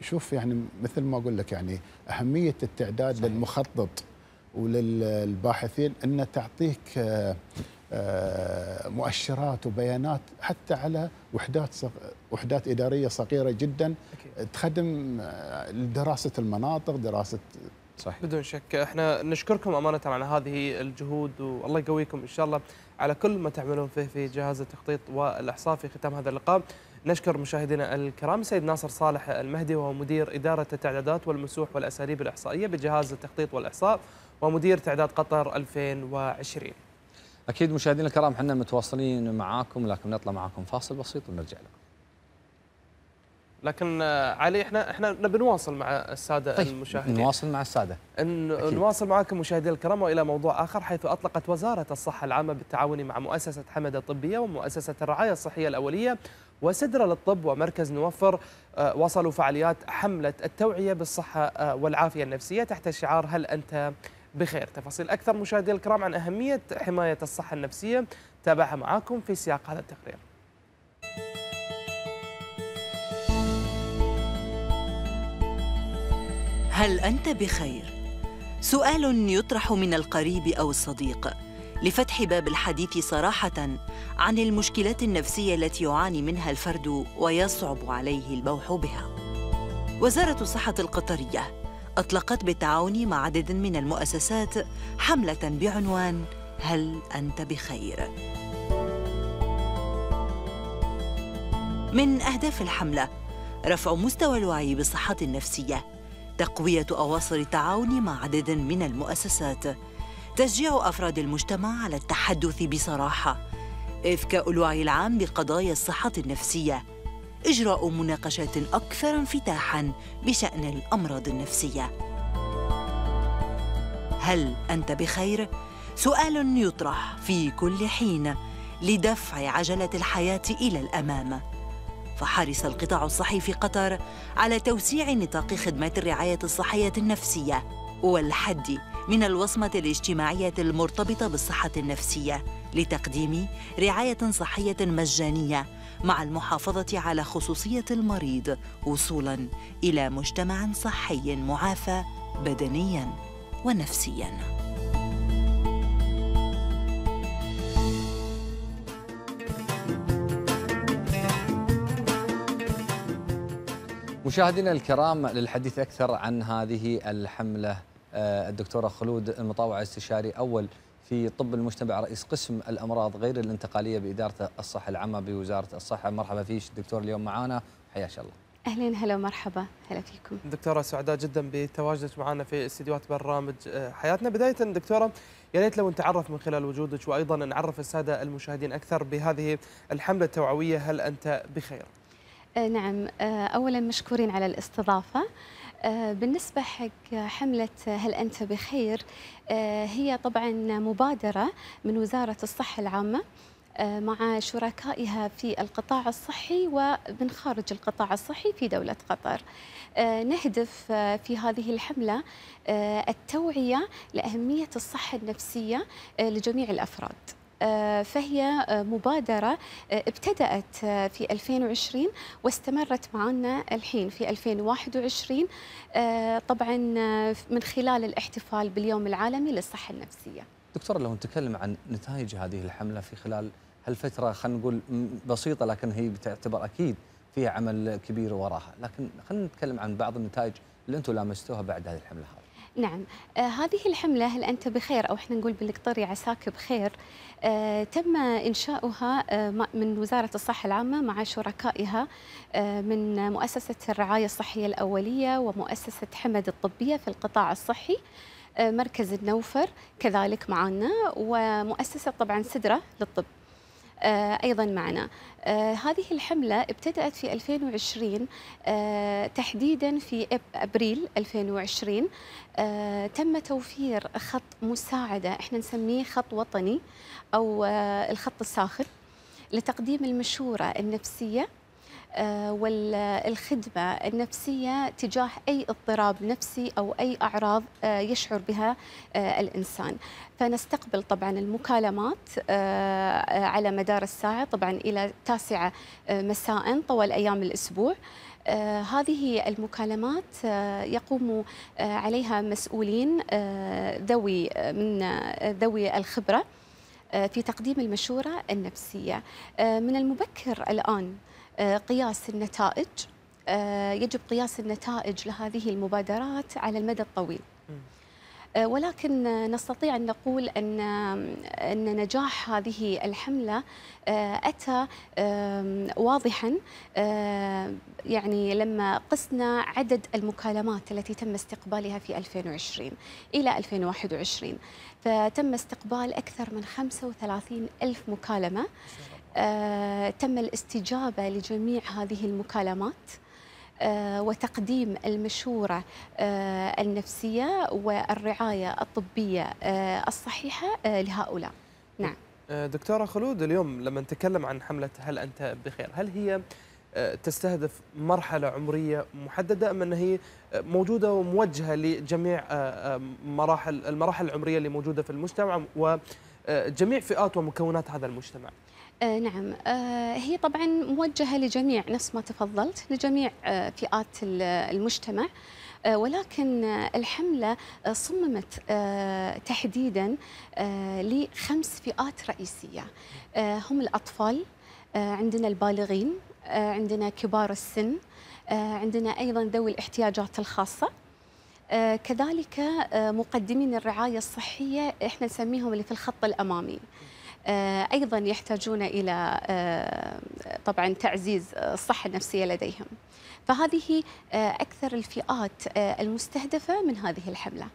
شوف يعني مثل ما اقول لك يعني اهميه التعداد صحيح. للمخطط وللباحثين ان تعطيك آه، آه، مؤشرات وبيانات حتى على وحدات صغ... وحدات اداريه صغيره جدا أكيد. تخدم آه، دراسه المناطق دراسه صحيح. بدون شك احنا نشكركم امانه على هذه الجهود والله يقويكم ان شاء الله على كل ما تعملون فيه في جهاز التخطيط والاحصاء في ختام هذا اللقاء نشكر مشاهدينا الكرام سيد ناصر صالح المهدي وهو مدير إدارة التعدادات والمسوح والأساليب الإحصائية بجهاز التخطيط والإحصاء ومدير تعداد قطر 2020 أكيد مشاهدينا الكرام حنا متواصلين معاكم لكن نطلع معاكم فاصل بسيط ونرجع لكم لكن علي احنا احنا نبي نواصل مع الساده طيب المشاهدين نواصل مع الساده نواصل معكم مشاهدينا الكرام والى موضوع اخر حيث اطلقت وزاره الصحه العامه بالتعاون مع مؤسسه حمد الطبيه ومؤسسه الرعايه الصحيه الاوليه وسدرة للطب ومركز نوفر آه، وصلوا فعاليات حملة التوعية بالصحة آه، والعافية النفسية تحت شعار هل أنت بخير تفاصيل أكثر مشاهدي الكرام عن أهمية حماية الصحة النفسية تابعها معاكم في سياق هذا التقرير هل أنت بخير؟ سؤال يطرح من القريب أو الصديق لفتح باب الحديث صراحة عن المشكلات النفسية التي يعاني منها الفرد ويصعب عليه البوح بها. وزارة الصحة القطرية أطلقت بالتعاون مع عدد من المؤسسات حملة بعنوان هل أنت بخير؟ من أهداف الحملة رفع مستوى الوعي بالصحة النفسية تقوية أواصر التعاون مع عدد من المؤسسات تشجيع أفراد المجتمع على التحدث بصراحة إفكاء الوعي العام بقضايا الصحة النفسية إجراء مناقشات أكثر انفتاحاً بشأن الأمراض النفسية هل أنت بخير؟ سؤال يطرح في كل حين لدفع عجلة الحياة إلى الأمام فحرص القطاع الصحي في قطر على توسيع نطاق خدمات الرعاية الصحية النفسية والحد من الوصمة الاجتماعية المرتبطة بالصحة النفسية لتقديم رعاية صحية مجانية مع المحافظة على خصوصية المريض وصولاً إلى مجتمع صحي معافى بدنياً ونفسياً. مشاهدينا الكرام للحديث اكثر عن هذه الحمله آه، الدكتوره خلود المطاوع استشاري اول في طب المجتمع رئيس قسم الامراض غير الانتقاليه باداره الصحه العامه بوزاره الصحه مرحبا فيك دكتور اليوم معانا حياك الله اهلين هلا ومرحبا هلا فيكم دكتوره سعداء جدا بتواجدك معنا في استديوهات برنامج آه، حياتنا بدايه دكتوره يا ريت لو نتعرف من خلال وجودك وايضا نعرف الساده المشاهدين اكثر بهذه الحمله التوعويه هل انت بخير آه نعم آه اولا مشكورين على الاستضافه آه، بالنسبة حق حملة هل أنت بخير آه، هي طبعا مبادرة من وزارة الصحة العامة آه، مع شركائها في القطاع الصحي ومن خارج القطاع الصحي في دولة قطر نهدف في هذه الحملة التوعية لأهمية الصحة النفسية لجميع الأفراد آه، فهي آه، مبادرة آه، ابتدأت في 2020 واستمرت معنا الحين في 2021 طبعا من خلال الاحتفال باليوم العالمي للصحة النفسية دكتورة لو نتكلم عن نتائج هذه الحملة في خلال هالفترة خلينا نقول بسيطة لكن هي بتعتبر أكيد فيها عمل كبير وراها لكن خلينا نتكلم عن بعض النتائج اللي أنتم لامستوها بعد هذه الحملة هذه نعم آه هذه الحملة هل أنت بخير أو إحنا نقول بالقطري عساك بخير آه، تم إنشاؤها آه، من وزارة الصحة العامة مع شركائها آه، من مؤسسة الرعاية الصحية الأولية ومؤسسة حمد الطبية في القطاع الصحي مركز النوفر كذلك معنا ومؤسسة طبعا سدرة للطب آه، أيضا معنا آه، هذه الحملة ابتدأت في 2020 آه، تحديدا في أبريل 2020 تم توفير خط مساعدة احنا نسميه خط وطني أو الخط الساخن لتقديم المشورة النفسية آه، والخدمة النفسية تجاه أي اضطراب نفسي أو أي أعراض آه، يشعر بها آه، الإنسان فنستقبل طبعا المكالمات على مدار الساعة طبعا إلى تاسعة مساء طوال أيام الأسبوع هذه المكالمات يقوم عليها مسؤولين ذوي من ذوي الخبره في تقديم المشوره النفسيه من المبكر الان آه، قياس النتائج آه، يجب قياس النتائج لهذه المبادرات على المدى الطويل آه، ولكن نستطيع ان نقول ان ان نجاح هذه الحمله اتى واضحا يعني لما قسنا عدد المكالمات التي تم استقبالها في 2020 الى 2021 فتم استقبال اكثر من 35 الف مكالمه آه، تم الاستجابة لجميع هذه المكالمات آه، وتقديم المشورة آه، النفسية والرعاية الطبية الصحيحة لهؤلاء نعم دكتورة خلود اليوم لما نتكلم عن حملة هل أنت بخير هل هي تستهدف مرحلة عمرية محددة أم أنها هي موجودة وموجهة لجميع مراحل المراحل العمرية اللي موجودة في المجتمع وجميع فئات ومكونات هذا المجتمع آه نعم آه هي طبعا موجهة لجميع نفس ما تفضلت لجميع آه فئات المجتمع آه، ولكن آه، الحملة آه، صممت تحديدا لخمس فئات رئيسية هم الأطفال عندنا البالغين عندنا كبار السن عندنا أيضا ذوي الاحتياجات الخاصة كذلك مقدمين الرعاية الصحية احنا نسميهم اللي في الخط الأمامي آه، ايضا يحتاجون الى آه، طبعا تعزيز آه، الصحه النفسيه لديهم. فهذه اكثر الفئات المستهدفه من هذه الحمله.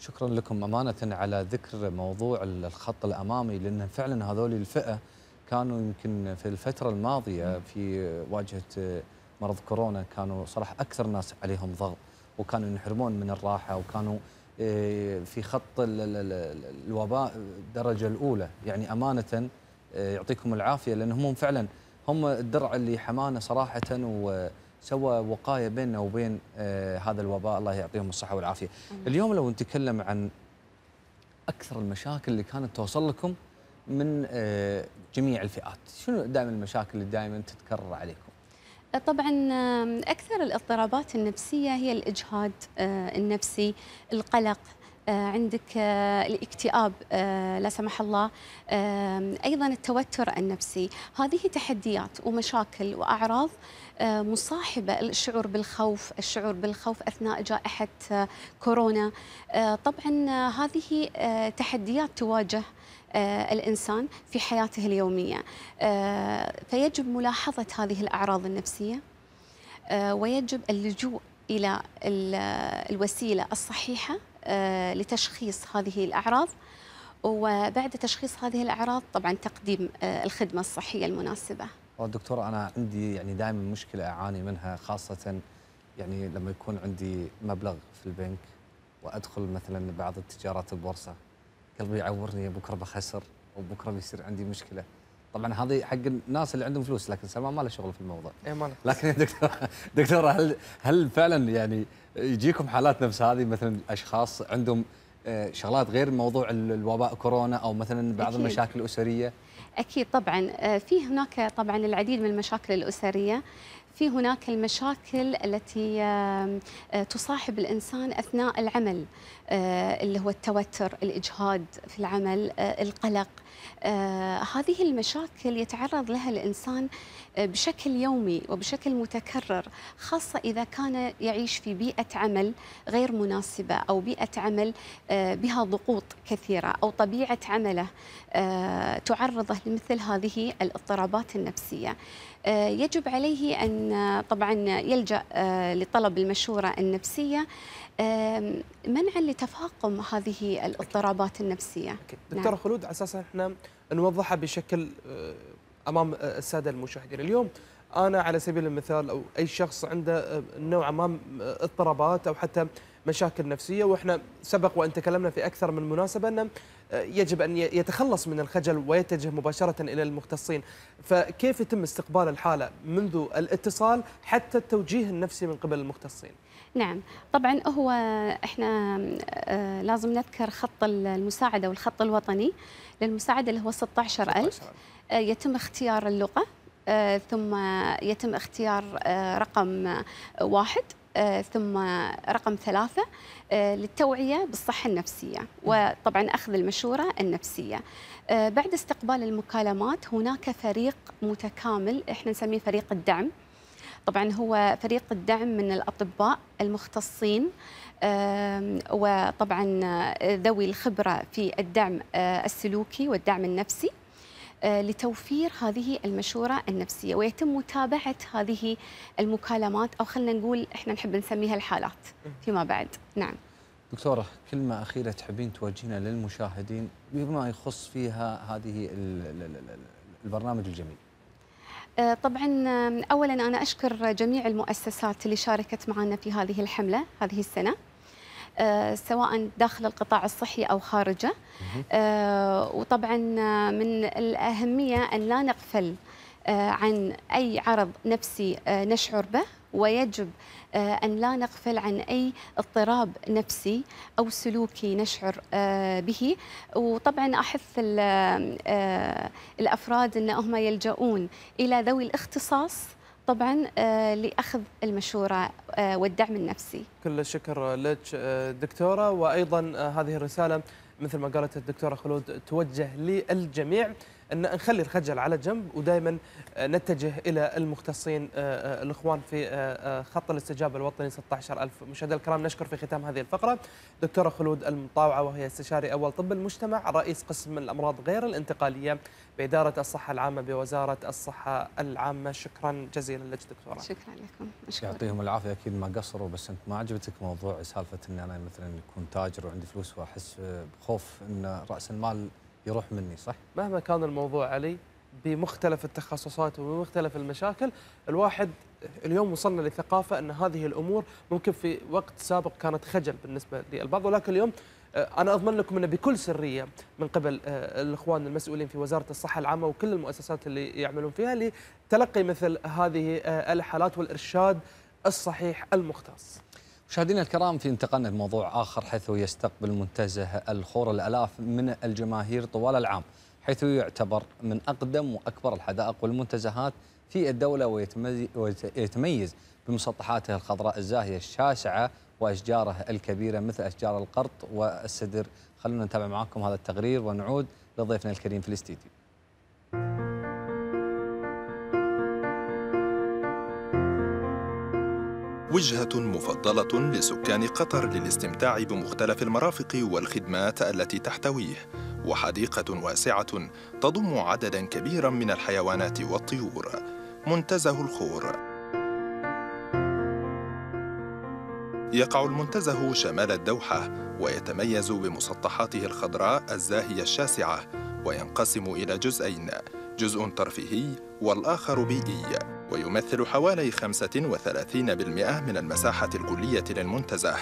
شكرا لكم امانه على ذكر موضوع الخط الامامي لان فعلا هذول الفئه كانوا يمكن في الفتره الماضيه في واجهه مرض كورونا كانوا صراحه اكثر ناس عليهم ضغط وكانوا ينحرمون من الراحه وكانوا آه، في خط الوباء الدرجه الاولى يعني امانه آه، يعطيكم العافيه لان هم فعلا هم الدرع اللي حمانا صراحه وسوى وقايه بيننا وبين آه، هذا الوباء الله يعطيهم الصحه والعافيه. اليوم لو نتكلم عن اكثر المشاكل اللي كانت توصل لكم من جميع الفئات، شنو دائما المشاكل اللي دائما تتكرر عليكم؟ طبعا اكثر الاضطرابات النفسيه هي الاجهاد آه، النفسي القلق آه، عندك آه، الاكتئاب لا سمح الله ايضا التوتر النفسي هذه تحديات ومشاكل واعراض مصاحبه الشعور بالخوف الشعور بالخوف اثناء جائحه كورونا طبعا هذه تحديات تواجه آه، الإنسان في حياته اليومية آه، فيجب ملاحظة هذه الأعراض النفسية آه، ويجب اللجوء إلى الوسيلة الصحيحة لتشخيص هذه الأعراض وبعد تشخيص هذه الأعراض طبعا تقديم الخدمة الصحية المناسبة دكتور أنا عندي يعني دائما مشكلة أعاني منها خاصة يعني لما يكون عندي مبلغ في البنك وأدخل مثلا بعض التجارات البورصة قلبي يعورني بكره بخسر وبكره بيصير عندي مشكله طبعا هذه حق الناس اللي عندهم فلوس لكن سلمان ما له شغل في الموضوع اي ما لكن يا دكتور دكتور هل هل فعلا يعني يجيكم حالات نفس هذه مثلا اشخاص عندهم آه، شغلات غير موضوع الوباء كورونا او مثلا بعض أكيد. المشاكل الاسريه اكيد طبعا آه، في هناك طبعا العديد من المشاكل الاسريه في هناك المشاكل التي آه، تصاحب الإنسان أثناء العمل آه، اللي هو التوتر الإجهاد في العمل آه، القلق آه، هذه المشاكل يتعرض لها الإنسان آه، بشكل يومي وبشكل متكرر خاصة إذا كان يعيش في بيئة عمل غير مناسبة أو بيئة عمل آه، بها ضغوط كثيرة أو طبيعة عمله تعرضه لمثل هذه الاضطرابات النفسية يجب عليه أن طبعا يلجأ لطلب المشورة النفسية منعا لتفاقم هذه الاضطرابات النفسيه نعم. دكتور دكتوره نعم. خلود على اساس احنا نوضحها بشكل آه، امام الساده المشاهدين اليوم انا على سبيل المثال او اي شخص عنده آه، نوعا ما آه، اضطرابات او حتى مشاكل نفسيه واحنا سبق وان تكلمنا في اكثر من مناسبه انه يجب ان يتخلص من الخجل ويتجه مباشره الى المختصين، فكيف يتم استقبال الحاله منذ الاتصال حتى التوجيه النفسي من قبل المختصين؟ نعم طبعا هو احنا آه، لازم نذكر خط المساعده والخط الوطني للمساعده اللي هو 16000 آه، يتم اختيار اللغه آه، ثم يتم اختيار رقم واحد ثم رقم ثلاثة للتوعية بالصحة النفسية وطبعا أخذ المشورة النفسية بعد استقبال المكالمات هناك فريق متكامل احنا نسميه فريق الدعم طبعا هو فريق الدعم من الأطباء المختصين وطبعا ذوي الخبرة في الدعم آه، السلوكي والدعم النفسي آه، لتوفير هذه المشورة النفسية ويتم متابعة هذه المكالمات أو خلينا نقول إحنا نحب نسميها الحالات فيما بعد نعم دكتورة كلمة أخيرة تحبين توجهينها للمشاهدين بما يخص فيها هذه البرنامج الجميل آه، طبعا اولا انا اشكر جميع المؤسسات اللي شاركت معنا في هذه الحمله هذه السنه آه، سواء داخل القطاع الصحي او خارجه آه، وطبعا من الاهميه ان لا نغفل عن اي عرض نفسي نشعر به ويجب آه، أن لا نغفل عن أي اضطراب نفسي أو سلوكي نشعر آه، به وطبعا أحث آه، الأفراد أنهم يلجؤون إلى ذوي الاختصاص طبعا لاخذ المشوره والدعم النفسي. كل الشكر لك دكتوره وايضا هذه الرساله مثل ما قالت الدكتوره خلود توجه للجميع. أن نخلي الخجل على جنب ودائما آه، نتجه إلى المختصين آه، آه، الإخوان في خط الاستجابة الوطني 16000 مشاهدي الكرام نشكر في ختام هذه الفقرة دكتورة خلود المطاوعة وهي استشاري أول طب المجتمع رئيس قسم الأمراض غير الانتقالية بإدارة الصحة العامة بوزارة الصحة العامة شكرا جزيلا لك دكتورة شكرا لكم يعطيهم العافية أكيد ما قصروا بس أنت ما عجبتك موضوع سالفة أن أنا مثلا أكون تاجر وعندي فلوس وأحس بخوف أن رأس المال يروح مني صح؟ مهما كان الموضوع علي بمختلف التخصصات وبمختلف المشاكل الواحد اليوم وصلنا لثقافة أن هذه الأمور ممكن في وقت سابق كانت خجل بالنسبة للبعض ولكن اليوم آه، أنا أضمن لكم أنه بكل سرية من قبل آه، الإخوان المسؤولين في وزارة الصحة العامة وكل المؤسسات اللي يعملون فيها لتلقي مثل هذه آه، الحالات والإرشاد الصحيح المختص مشاهدينا الكرام في انتقالنا لموضوع آخر حيث يستقبل منتزه الخور الألاف من الجماهير طوال العام حيث يعتبر من أقدم وأكبر الحدائق والمنتزهات في الدولة ويتميز بمسطحاته الخضراء الزاهية الشاسعة وأشجاره الكبيرة مثل أشجار القرط والسدر خلونا نتابع معكم هذا التقرير ونعود لضيفنا الكريم في الاستديو وجهة مفضلة لسكان قطر للاستمتاع بمختلف المرافق والخدمات التي تحتويه وحديقة واسعة تضم عددا كبيرا من الحيوانات والطيور منتزه الخور يقع المنتزه شمال الدوحة ويتميز بمسطحاته الخضراء الزاهية الشاسعة وينقسم إلى جزئين جزء ترفيهي والآخر بيئي ويمثل حوالي 35% من المساحة الكلية للمنتزه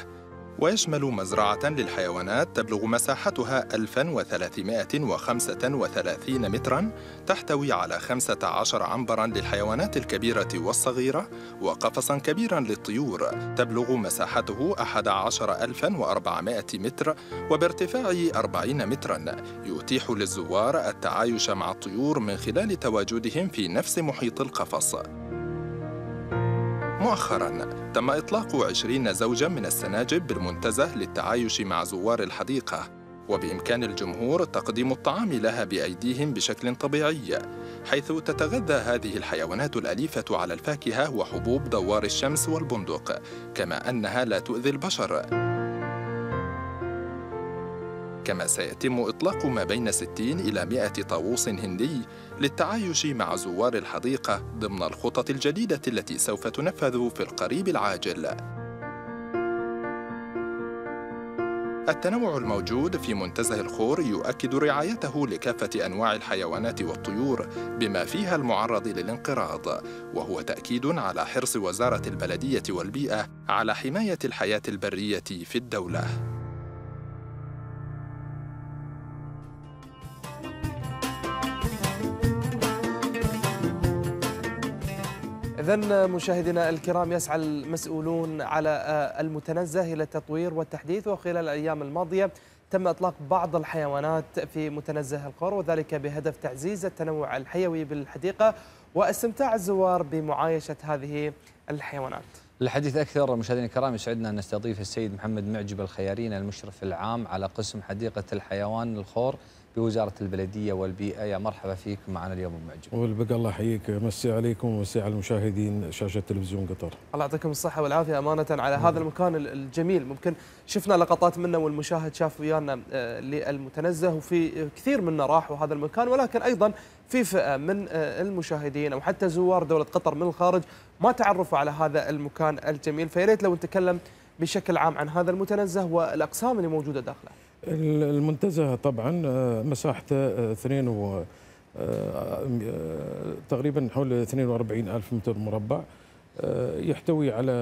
ويشمل مزرعة للحيوانات تبلغ مساحتها 1335 متراً تحتوي على 15 عنبراً للحيوانات الكبيرة والصغيرة وقفصاً كبيراً للطيور تبلغ مساحته 11400 متر وبارتفاع 40 متراً يتيح للزوار التعايش مع الطيور من خلال تواجدهم في نفس محيط القفص مؤخرا تم إطلاق 20 زوجا من السناجب بالمنتزه للتعايش مع زوار الحديقة وبإمكان الجمهور تقديم الطعام لها بأيديهم بشكل طبيعي حيث تتغذى هذه الحيوانات الأليفة على الفاكهة وحبوب دوار الشمس والبندق كما أنها لا تؤذي البشر كما سيتم إطلاق ما بين 60 إلى 100 طاووس هندي للتعايش مع زوار الحديقة ضمن الخطط الجديدة التي سوف تنفذ في القريب العاجل التنوع الموجود في منتزه الخور يؤكد رعايته لكافة أنواع الحيوانات والطيور بما فيها المعرض للانقراض، وهو تأكيد على حرص وزارة البلدية والبيئة على حماية الحياة البرية في الدولة. إذا مشاهدينا الكرام يسعى المسؤولون على آه، المتنزه إلى التطوير والتحديث وخلال الأيام الماضية تم إطلاق بعض الحيوانات في متنزه القرى وذلك بهدف تعزيز التنوع الحيوي بالحديقة واستمتاع الزوار بمعايشة هذه الحيوانات للحديث أكثر مشاهدينا الكرام يسعدنا أن نستضيف السيد محمد معجب الخيارين المشرف العام على قسم حديقة الحيوان الخور بوزاره البلديه والبيئه يا مرحبا فيك معنا اليوم المعجب والبقى الله يحييك مسي عليكم ومسي على المشاهدين شاشه تلفزيون قطر الله يعطيكم الصحه والعافيه امانه على هذا نعم. المكان الجميل ممكن شفنا لقطات منه والمشاهد شاف ويانا آه، للمتنزه وفي كثير منا راحوا هذا المكان ولكن ايضا في فئه من آه، المشاهدين او حتى زوار دوله قطر من الخارج ما تعرفوا على هذا المكان الجميل فيريت لو نتكلم بشكل عام عن هذا المتنزه والاقسام اللي موجوده داخله المنتزه طبعا آه، مساحته 2 آه، و آه، تقريبا حول 42 ألف متر مربع يحتوي على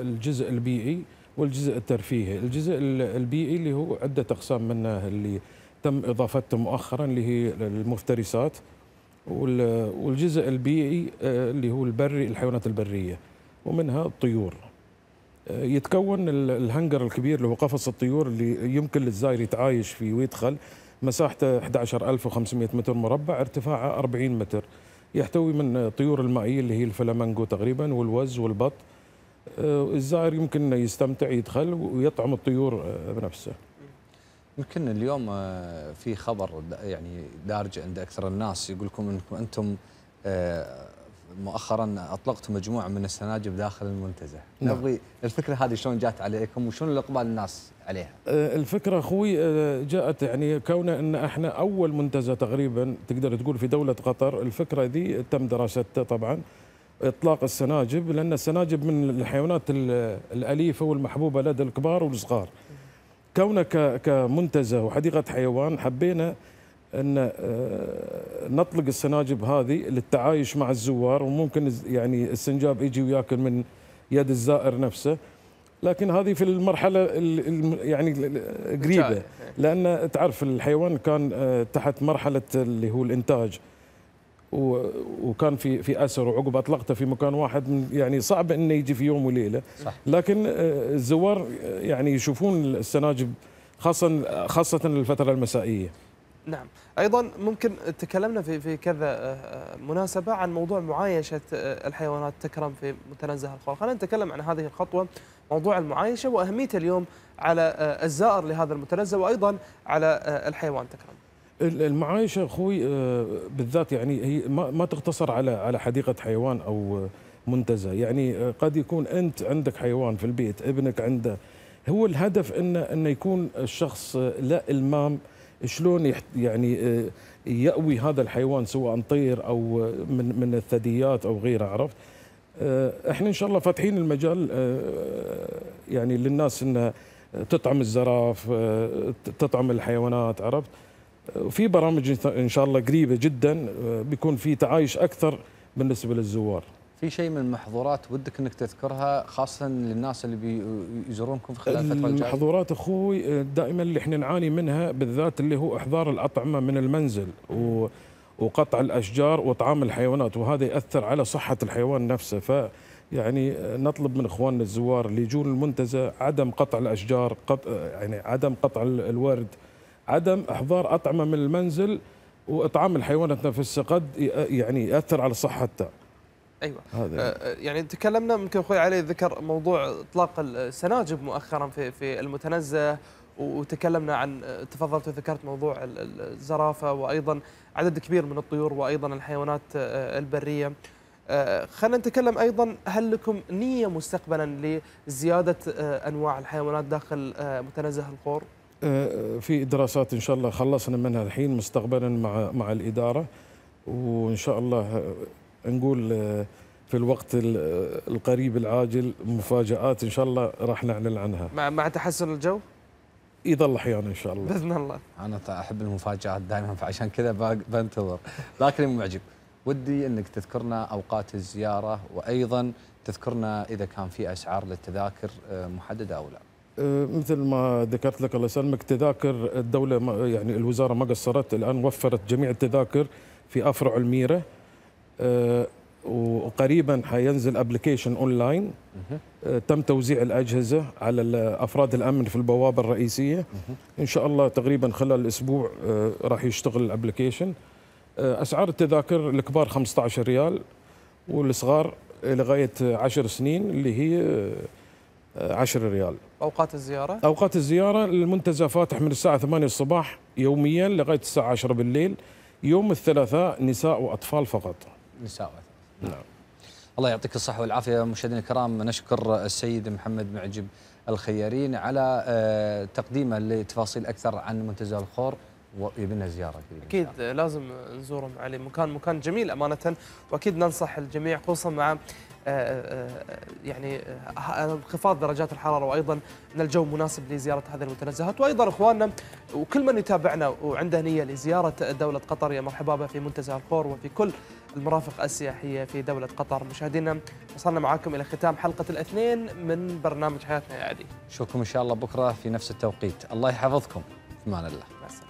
الجزء البيئي والجزء الترفيهي الجزء البيئي اللي هو عدة أقسام منه اللي تم إضافته مؤخرا اللي هي المفترسات والجزء البيئي اللي هو البري الحيوانات البرية ومنها الطيور يتكون الهنجر الكبير اللي هو قفص الطيور اللي يمكن للزائر يتعايش فيه ويدخل مساحته 11500 متر مربع ارتفاعه 40 متر يحتوي من الطيور المائيه اللي هي الفلامنجو تقريبا والوز والبط آه، الزائر يمكن يستمتع يدخل ويطعم الطيور آه، بنفسه يمكن اليوم آه، في خبر يعني دارج عند اكثر الناس يقول لكم انكم انتم مؤخرا اطلقت مجموعه من السناجب داخل المنتزه نعم. نبغي الفكره هذه شلون جات عليكم وشلون اقبال الناس عليها آه، الفكره اخوي آه، جاءت يعني كون ان احنا اول منتزه تقريبا تقدر تقول في دوله قطر الفكره دي تم دراستها طبعا اطلاق السناجب لان السناجب من الحيوانات الاليفه والمحبوبه لدى الكبار والصغار كونه كمنتزه وحديقه حيوان حبينا ان آه، نطلق السناجب هذه للتعايش مع الزوار وممكن يعني السنجاب يجي وياكل من يد الزائر نفسه لكن هذه في المرحله يعني قريبه إيه. لان تعرف الحيوان كان آه، تحت مرحله اللي هو الانتاج وكان في في اسر وعقب اطلقته في مكان واحد يعني صعب انه يجي في يوم وليله صح. لكن آه، الزوار آه، يعني يشوفون السناجب خاصه خاصه الفتره المسائيه نعم ايضا ممكن تكلمنا في في كذا آه، آه، مناسبه عن موضوع معايشه آه، الحيوانات تكرم في متنزه الخور خلينا نتكلم عن هذه الخطوه موضوع المعايشه واهميته اليوم على الزائر لهذا المتنزه وايضا على الحيوان تكرم المعايشه اخوي بالذات يعني هي ما تقتصر على على حديقه حيوان او منتزه يعني قد يكون انت عندك حيوان في البيت ابنك عنده هو الهدف انه انه يكون الشخص له المام شلون يعني آه، يأوي هذا الحيوان سواء طير أو آه، من, من الثدييات أو غيره عرفت آه، احنا ان شاء الله فاتحين المجال يعني للناس انها تطعم الزراف تطعم الحيوانات عرفت وفي برامج ان شاء الله قريبه جدا بيكون في تعايش اكثر بالنسبه للزوار في شيء من المحظورات ودك انك تذكرها خاصه للناس اللي بيزورونكم في خلال الفتره الجايه؟ المحظورات اخوي آه، دائما اللي احنا نعاني منها بالذات اللي هو احضار الاطعمه من المنزل و وقطع الاشجار واطعام الحيوانات وهذا ياثر على صحه الحيوان نفسه ف يعني آه، نطلب من اخواننا الزوار اللي يجون المنتزه عدم قطع الاشجار قط آه، يعني عدم قطع الورد عدم احضار اطعمه من المنزل واطعام الحيوانات نفسها قد يعني ياثر على صحتها ايوه هذا آه، آه، يعني تكلمنا ممكن اخوي علي ذكر موضوع اطلاق السناجب مؤخرا في في المتنزه وتكلمنا عن آه، تفضلت وذكرت موضوع الزرافه وايضا عدد كبير من الطيور وايضا الحيوانات البريه خلينا نتكلم ايضا هل لكم نيه مستقبلا لزياده انواع الحيوانات داخل متنزه القور؟ في دراسات ان شاء الله خلصنا منها الحين مستقبلا مع مع الاداره وان شاء الله نقول آه، في الوقت آه، القريب العاجل مفاجآت إن شاء الله راح نعلن عنها مع, مع تحسن الجو؟ يظل احيانا ان شاء الله باذن الله انا احب المفاجات دائما فعشان كذا بنتظر لكن معجب ودي انك تذكرنا اوقات الزياره وايضا تذكرنا اذا كان في اسعار للتذاكر آه، محدده او لا مثل ما ذكرت لك الله يسلمك تذاكر الدوله يعني الوزاره ما قصرت الان وفرت جميع التذاكر في افرع الميره آه، وقريبا حينزل ابلكيشن اونلاين آه، تم توزيع الاجهزه على افراد الامن في البوابه الرئيسيه ان شاء الله تقريبا خلال اسبوع آه، راح يشتغل الابلكيشن اسعار التذاكر الكبار 15 ريال والصغار لغايه 10 سنين اللي هي 10 ريال اوقات الزياره اوقات الزياره المنتزه فاتح من الساعه 8 الصباح يوميا لغايه الساعه 10 بالليل يوم الثلاثاء نساء واطفال فقط نساء نعم الله يعطيك الصحة والعافية مشاهدينا الكرام نشكر السيد محمد معجب الخيارين على آه، تقديمه لتفاصيل أكثر عن منتزه الخور ويبينا زياره اكيد اكيد لازم نزورهم علي مكان مكان جميل امانه واكيد ننصح الجميع خصوصا مع آه، آه، يعني انخفاض درجات الحراره وايضا ان الجو مناسب لزياره هذه المتنزهات وايضا اخواننا وكل من يتابعنا وعنده نيه لزياره دوله قطر يا مرحبا في منتزه الخور وفي كل المرافق السياحية في دولة قطر مشاهدينا وصلنا معاكم إلى ختام حلقة الاثنين من برنامج حياتنا يا عدي نشوفكم إن شاء الله بكرة في نفس التوقيت الله يحفظكم في أمان الله بس.